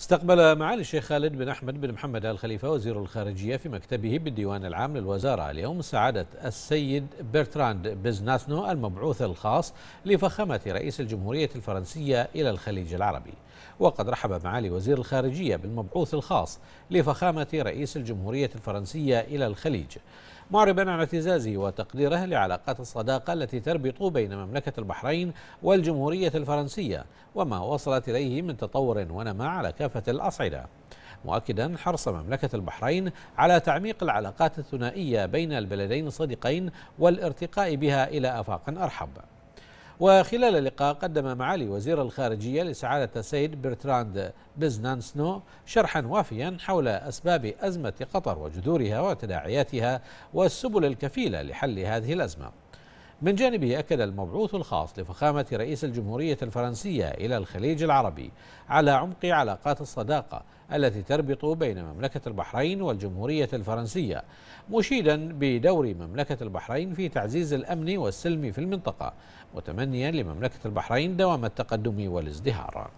استقبل معالي الشيخ خالد بن أحمد بن محمد آل خليفة وزير الخارجية في مكتبه بالديوان العام للوزارة اليوم سعادة السيد برتراند بزناثنو المبعوث الخاص لفخامة رئيس الجمهورية الفرنسية إلى الخليج العربي وقد رحب معالي وزير الخارجية بالمبعوث الخاص لفخامة رئيس الجمهورية الفرنسية إلى الخليج معربا عن اعتزازه وتقديره لعلاقات الصداقة التي تربط بين مملكة البحرين والجمهورية الفرنسية وما وصلت إليه من تطور ونمى على كافة الأصعدة مؤكدا حرص مملكة البحرين على تعميق العلاقات الثنائية بين البلدين الصديقين والارتقاء بها إلى آفاق أرحب وخلال اللقاء قدم معالي وزير الخارجية لسعادة السيد برتراند بزنانسنو شرحا وافيا حول أسباب أزمة قطر وجذورها وتداعياتها والسبل الكفيلة لحل هذه الأزمة من جانبه أكد المبعوث الخاص لفخامة رئيس الجمهورية الفرنسية إلى الخليج العربي على عمق علاقات الصداقة التي تربط بين مملكة البحرين والجمهورية الفرنسية مشيدا بدور مملكة البحرين في تعزيز الأمن والسلم في المنطقة متمنيا لمملكة البحرين دوام التقدم والازدهار